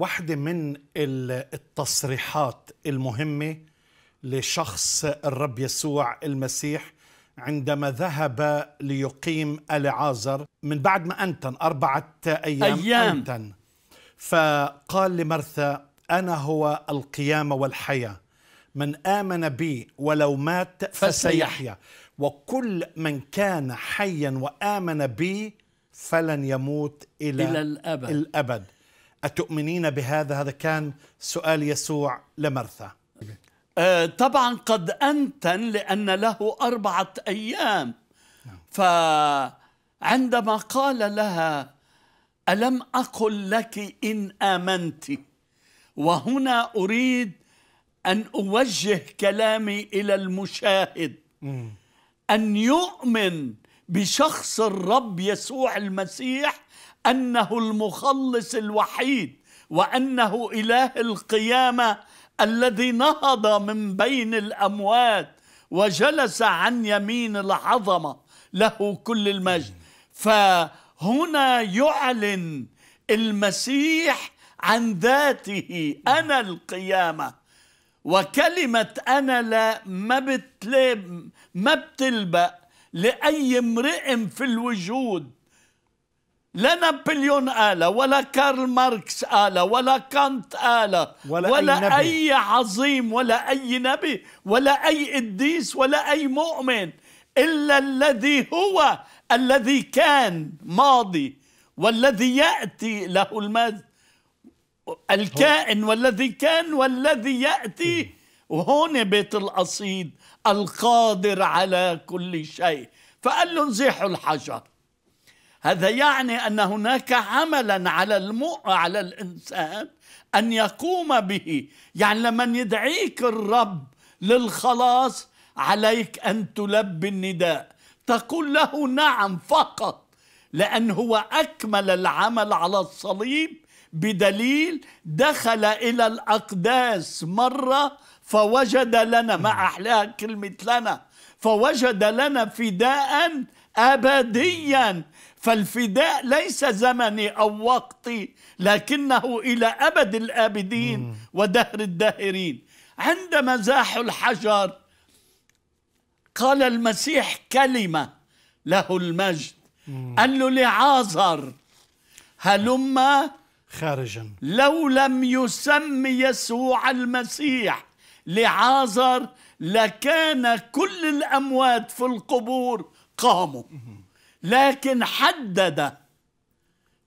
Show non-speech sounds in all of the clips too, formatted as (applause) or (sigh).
واحدة من التصريحات المهمة لشخص الرب يسوع المسيح عندما ذهب ليقيم العازر من بعد ما أنتن أربعة أيام, أيام. أنتن فقال لمرثا أنا هو القيامة والحياة من آمن بي ولو مات فسيحيا وكل من كان حيا وآمن بي فلن يموت إلى, إلى الأبد, الأبد. أتؤمنين بهذا هذا كان سؤال يسوع لمرثى أه، طبعا قد أنتن لأن له أربعة أيام نعم. فعندما قال لها ألم أقل لك إن آمنت وهنا أريد أن أوجه كلامي إلى المشاهد أن يؤمن بشخص الرب يسوع المسيح انه المخلص الوحيد وانه اله القيامه الذي نهض من بين الاموات وجلس عن يمين العظمه له كل المجد فهنا يعلن المسيح عن ذاته انا القيامه وكلمه انا لا ما بتلب ما بتلبق لأي امرئ في الوجود لا نابليون آلة ولا كارل ماركس آلة ولا كانت آلة ولا, ولا أي, أي عظيم ولا أي نبي ولا أي قديس ولا أي مؤمن إلا الذي هو الذي كان ماضي والذي يأتي له المجد الكائن والذي كان والذي يأتي وهون بيت القصيد القادر على كل شيء فقال له انزحوا الحجر هذا يعني ان هناك عملا على المو... على الانسان ان يقوم به يعني لمن يدعيك الرب للخلاص عليك ان تلبي النداء تقول له نعم فقط لان هو اكمل العمل على الصليب بدليل دخل الى الاقداس مره فوجد لنا مع أحلاها كلمة لنا فوجد لنا فداء أبديا فالفداء ليس زمني أو وقتي لكنه إلى أبد الآبدين ودهر الداهرين عندما زاحوا الحجر قال المسيح كلمة له المجد قال له لعازر هلما خارجا لو لم يسمي يسوع المسيح لعازر لكان كل الأموات في القبور قاموا لكن حدد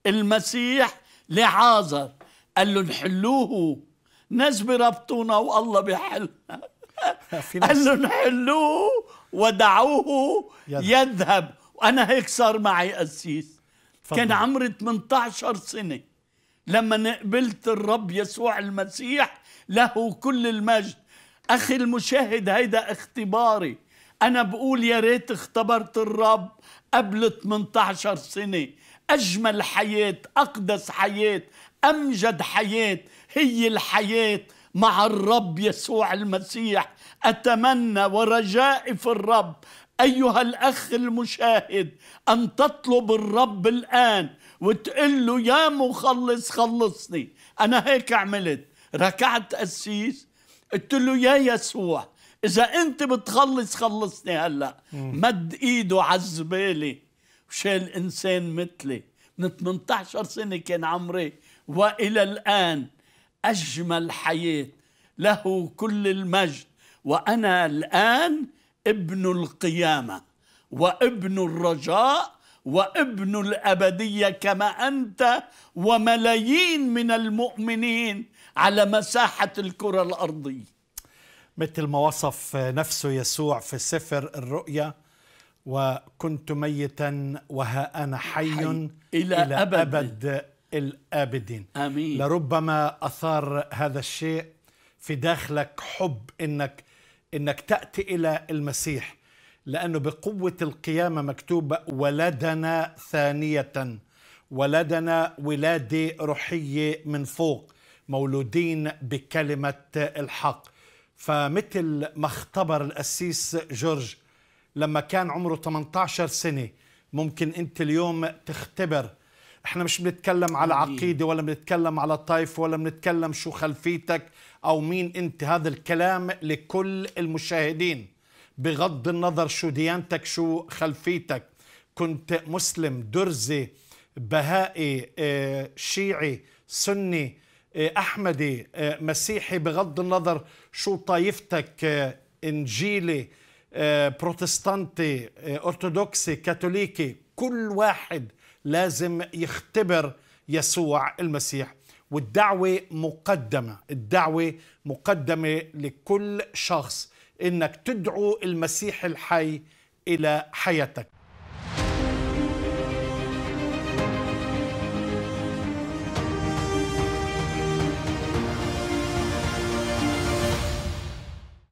المسيح لعازر قال له نحلوه ناس بربطونا والله بيحلنا (laughs) قال له نحلوه ودعوه يذهب وانا هيك صار معي قسيس كان عمري 18 سنه لما قبلت الرب يسوع المسيح له كل المجد أخي المشاهد هيدا اختباري أنا بقول يا ريت اختبرت الرب قبل 18 سنة أجمل حياة أقدس حياة أمجد حياة هي الحياة مع الرب يسوع المسيح أتمنى ورجائي في الرب أيها الأخ المشاهد أن تطلب الرب الآن وتقول له يا مخلص خلصني أنا هيك عملت ركعت قسيس قلت له يا يسوع اذا انت بتخلص خلصني هلا مد ايده على الزباله وشال انسان مثلي من 18 سنه كان عمري والى الان اجمل حياه له كل المجد وانا الان ابن القيامه وابن الرجاء وابن الابديه كما انت وملايين من المؤمنين على مساحه الكره الارضيه مثل ما وصف نفسه يسوع في سفر الرؤيا وكنت ميتا وها أنا حي, حي إلى, إلى أبد, أبد الآبدين آمين لربما أثار هذا الشيء في داخلك حب إنك إنك تأتي إلى المسيح لأنه بقوة القيامة مكتوب ولدنا ثانية ولدنا ولادة روحية من فوق مولودين بكلمة الحق فمثل ما اختبر القسيس جورج لما كان عمره 18 سنة ممكن أنت اليوم تختبر احنا مش بنتكلم على عقيدة ولا بنتكلم على طائف ولا بنتكلم شو خلفيتك أو مين أنت هذا الكلام لكل المشاهدين بغض النظر شو ديانتك شو خلفيتك كنت مسلم درزي بهائي آه، شيعي سني احمدي آه، مسيحي بغض النظر شو طائفتك آه، انجيلي آه، بروتستانتي ارثوذكسي كاثوليكي كل واحد لازم يختبر يسوع المسيح والدعوه مقدمه الدعوه مقدمه لكل شخص انك تدعو المسيح الحي الى حياتك